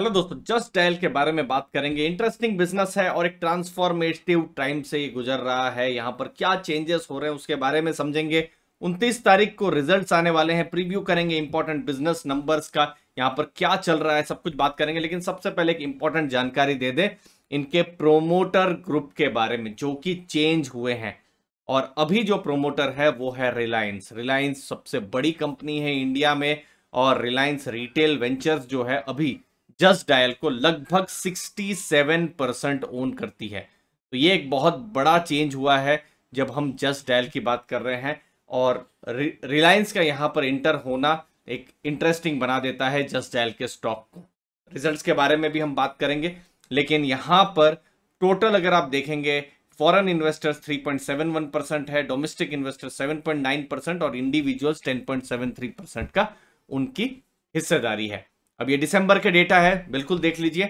hello दोस्तों just Dial के बारे में बात करेंगे इंटरेस्टिंग बिजनेस है और एक ट्रांसफॉर्मेटिव टाइम से ये गुजर रहा है यहाँ पर क्या चेंजेस हो रहे हैं उसके बारे में समझेंगे 29 तारीख को रिजल्ट्स आने वाले हैं प्रीव्यू करेंगे इंपॉर्टेंट बिजनेस नंबर्स का यहाँ पर क्या चल रहा है सब कुछ बात करेंगे लेकिन सबसे पहले एक इंपॉर्टेंट जानकारी दे दें इनके प्रोमोटर ग्रुप के बारे में जो कि चेंज हुए हैं और अभी जो प्रोमोटर है वो है रिलायंस रिलायंस सबसे बड़ी कंपनी है इंडिया में और रिलायंस रिटेल वेंचर्स जो है अभी जस्ट डायल को लगभग 67 परसेंट ओन करती है तो ये एक बहुत बड़ा चेंज हुआ है जब हम जस्ट डायल की बात कर रहे हैं और रिलायंस का यहाँ पर इंटर होना एक इंटरेस्टिंग बना देता है जस्ट डायल के स्टॉक को रिजल्ट्स के बारे में भी हम बात करेंगे लेकिन यहाँ पर टोटल अगर आप देखेंगे फॉरेन इन्वेस्टर्स 3.71 परसेंट है डोमेस्टिक इन्वेस्टर्स 7.9 परसेंट और इंडिविजुअल्स 10.73 परसेंट का उनकी हिस्सेदारी है अब ये दिसंबर के डेटा है बिल्कुल देख लीजिए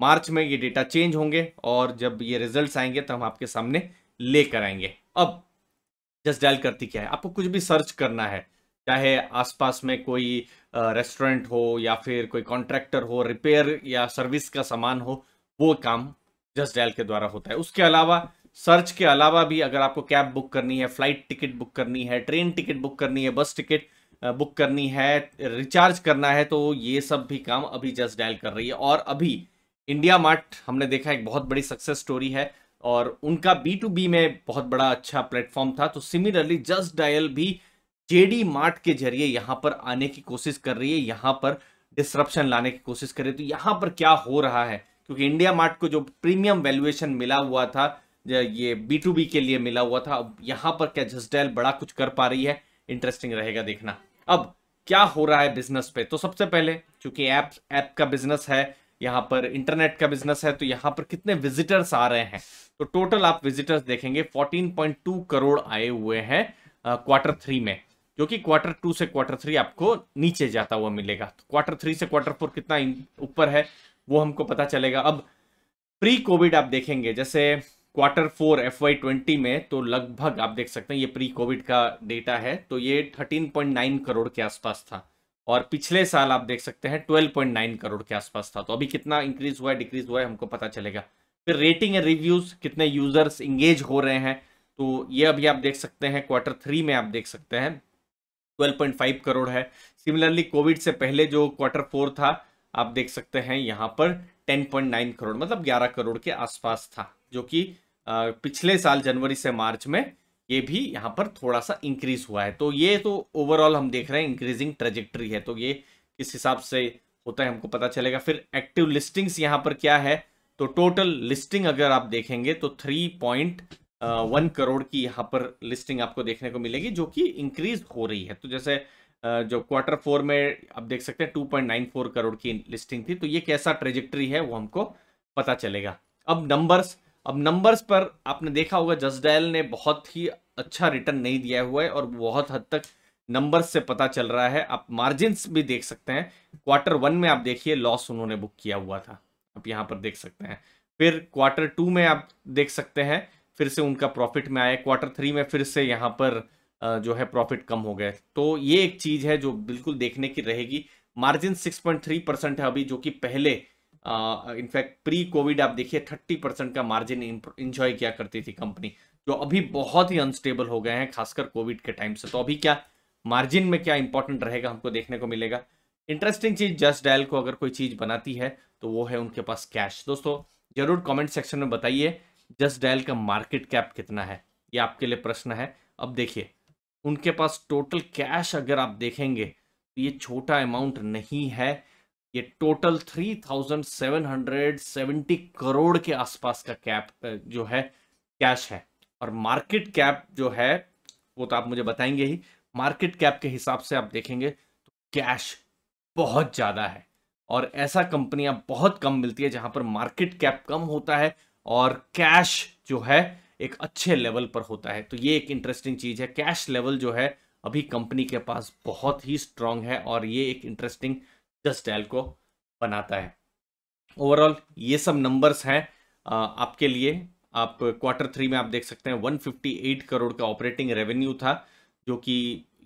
मार्च में ये डेटा चेंज होंगे और जब ये रिजल्ट आएंगे तो हम आपके सामने लेकर आएंगे अब जस्ट डायल करती क्या है आपको कुछ भी सर्च करना है चाहे आसपास में कोई रेस्टोरेंट हो या फिर कोई कॉन्ट्रैक्टर हो रिपेयर या सर्विस का सामान हो वो काम जस्ट डायल के द्वारा होता है उसके अलावा सर्च के अलावा भी अगर आपको कैब बुक करनी है फ्लाइट टिकट बुक करनी है ट्रेन टिकट बुक करनी है बस टिकट बुक करनी है रिचार्ज करना है तो ये सब भी काम अभी जस्ट डायल कर रही है और अभी इंडिया मार्ट हमने देखा एक बहुत बड़ी सक्सेस स्टोरी है और उनका बी टू बी में बहुत बड़ा अच्छा प्लेटफॉर्म था तो सिमिलरली जस्ट डायल भी जे डी मार्ट के जरिए यहाँ पर आने की कोशिश कर रही है यहाँ पर डिस्रप्शन लाने की कोशिश कर रही है तो यहाँ पर क्या हो रहा है क्योंकि इंडिया मार्ट को जो प्रीमियम वैल्यूएशन मिला हुआ था ये बी टू बी के लिए मिला हुआ था अब यहाँ पर क्या जस्ट डायल बड़ा कुछ कर पा रही है इंटरेस्टिंग रहेगा देखना अब क्या हो रहा है बिजनेस पे तो सबसे पहले चूंकि ऐप ऐप का बिजनेस है यहाँ पर इंटरनेट का बिजनेस है तो यहाँ पर कितने विजिटर्स आ रहे हैं तो टोटल आप विजिटर्स देखेंगे 14.2 करोड़ आए हुए हैं क्वार्टर थ्री में जो कि क्वार्टर टू से क्वार्टर थ्री आपको नीचे जाता हुआ मिलेगा तो क्वार्टर थ्री से क्वार्टर फोर कितना ऊपर है वो हमको पता चलेगा अब प्री कोविड आप देखेंगे जैसे quarter four F Y twenty में तो लगभग आप देख सकते हैं ये प्री कोविड का डेटा है तो ये थर्टीन पॉइंट नाइन करोड़ के आसपास था और पिछले साल आप देख सकते हैं ट्वेल्व पॉइंट नाइन करोड़ के आसपास था तो अभी कितना इंक्रीज हुआ है डिक्रीज हुआ है हमको पता चलेगा फिर रेटिंग एंड रिव्यूज कितने यूजर्स इंगेज हो रहे हैं तो ये अभी आप देख सकते हैं क्वार्टर थ्री में आप देख सकते हैं 12.5 करोड़ है सिमिलरली कोविड से पहले जो क्वार्टर फोर था आप देख सकते हैं यहाँ पर 10.9 करोड़ मतलब 11 करोड़ के आसपास था जो कि पिछले साल जनवरी से मार्च में ये भी यहाँ पर थोड़ा सा इंक्रीज हुआ है तो ये तो ओवरऑल हम देख रहे हैं इंक्रीजिंग ट्रेजेक्ट्री है तो ये किस हिसाब से होता है हमको पता चलेगा फिर एक्टिव लिस्टिंग्स यहाँ पर क्या है तो टोटल लिस्टिंग अगर आप देखेंगे तो थ्री पॉइंट वन करोड़ की यहाँ पर लिस्टिंग आपको देखने को मिलेगी जो कि इंक्रीज हो रही है तो जैसे जो क्वार्टर फोर में आप देख सकते हैं two point nine four crore की लिस्टिंग थी तो ये कैसा ट्रेजेक्ट्री है वो हमको पता चलेगा अब नंबर्स अब नंबर्स पर आपने देखा होगा जसडैल ने बहुत ही अच्छा रिटर्न नहीं दिया हुआ है और बहुत हद तक नंबर्स से पता चल रहा है आप मार्जिन भी देख सकते हैं क्वार्टर वन में आप देखिए लॉस उन्होंने बुक किया हुआ था आप यहाँ पर देख सकते हैं फिर क्वार्टर टू में आप देख सकते हैं फिर से उनका प्रॉफिट में आया क्वार्टर थ्री में फिर से यहाँ पर जो है प्रॉफिट कम हो गए तो ये एक चीज़ है जो बिल्कुल देखने की रहेगी मार्जिन 6.3 परसेंट है अभी जो कि पहले इनफैक्ट प्री कोविड आप देखिए थर्टी परसेंट का मार्जिन इंजॉय किया करती थी कंपनी जो अभी बहुत ही अनस्टेबल हो गए हैं खासकर कोविड के टाइम से तो अभी क्या मार्जिन में क्या इंपॉर्टेंट रहेगा हमको देखने को मिलेगा इंटरेस्टिंग चीज जस्ट डायल को अगर कोई चीज बनाती है तो वो है उनके पास कैश दोस्तों जरूर कमेंट सेक्शन में बताइए जस्ट डायल का मार्केट कैप कितना है ये आपके लिए प्रश्न है अब देखिए उनके पास टोटल कैश अगर आप देखेंगे तो ये छोटा अमाउंट नहीं है ये टोटल 3770 करोड़ के आसपास का कैप जो है कैश है और मार्केट कैप जो है वो तो आप मुझे बताएंगे ही मार्केट कैप के हिसाब से आप देखेंगे तो कैश बहुत ज़्यादा है और ऐसा कंपनियां बहुत कम मिलती है जहां पर मार्केट कैप कम होता है और कैश जो है एक अच्छे लेवल पर होता है तो ये एक इंटरेस्टिंग चीज़ है कैश लेवल जो है अभी कंपनी के पास बहुत ही स्ट्रांग है और ये एक इंटरेस्टिंग जस्ट को बनाता है ओवरऑल ये सब नंबर्स हैं आपके लिए आप क्वार्टर थ्री में आप देख सकते हैं 158 करोड़ का ऑपरेटिंग रेवेन्यू था जो कि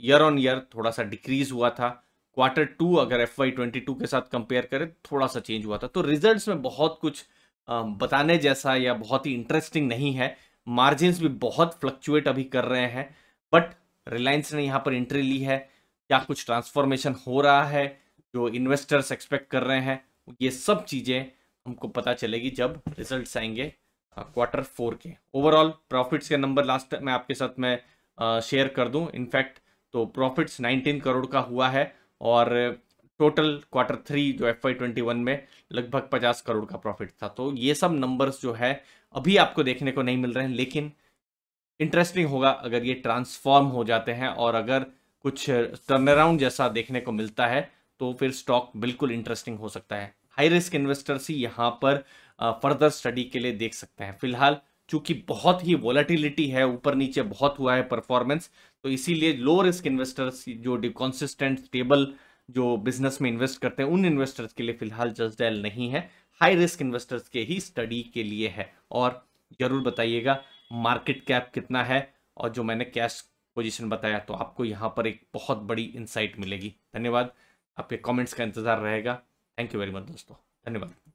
ईयर ऑन ईयर थोड़ा सा डिक्रीज हुआ था क्वार्टर टू अगर एफ वाई ट्वेंटी टू के साथ कंपेयर करें थोड़ा सा चेंज हुआ था तो रिजल्ट्स में बहुत कुछ बताने जैसा या बहुत ही इंटरेस्टिंग नहीं है मार्जिन भी बहुत फ्लक्चुएट अभी कर रहे हैं बट रिलायंस ने यहाँ पर एंट्री ली है क्या कुछ ट्रांसफॉर्मेशन हो रहा है जो इन्वेस्टर्स एक्सपेक्ट कर रहे हैं ये सब चीज़ें हमको पता चलेगी जब रिजल्ट्स आएंगे क्वार्टर फोर के ओवरऑल प्रॉफिट्स के नंबर लास्ट में आपके साथ मैं शेयर कर दूं इनफैक्ट तो प्रॉफिट्स 19 करोड़ का हुआ है और टोटल क्वार्टर थ्री जो एफ आई में लगभग 50 करोड़ का प्रॉफिट था तो ये सब नंबर्स जो है अभी आपको देखने को नहीं मिल रहे हैं लेकिन इंटरेस्टिंग होगा अगर ये ट्रांसफॉर्म हो जाते हैं और अगर कुछ टर्न अराउंड जैसा देखने को मिलता है तो फिर स्टॉक बिल्कुल इंटरेस्टिंग हो सकता है हाई रिस्क इन्वेस्टर्स ही यहाँ पर फर्दर स्टडी के लिए देख सकते हैं फिलहाल चूंकि बहुत ही वॉलेटिलिटी है ऊपर नीचे बहुत हुआ है परफॉर्मेंस तो इसीलिए लो रिस्क इन्वेस्टर्स जो कॉन्सिस्टेंट स्टेबल जो बिजनेस में इन्वेस्ट करते हैं उन इन्वेस्टर्स के लिए फिलहाल जस्ट नहीं है हाई रिस्क इन्वेस्टर्स के ही स्टडी के लिए है और ज़रूर बताइएगा मार्केट कैप कितना है और जो मैंने कैश पोजिशन बताया तो आपको यहाँ पर एक बहुत बड़ी इंसाइट मिलेगी धन्यवाद आपके कमेंट्स का इंतज़ार रहेगा थैंक यू वेरी मच दोस्तों धन्यवाद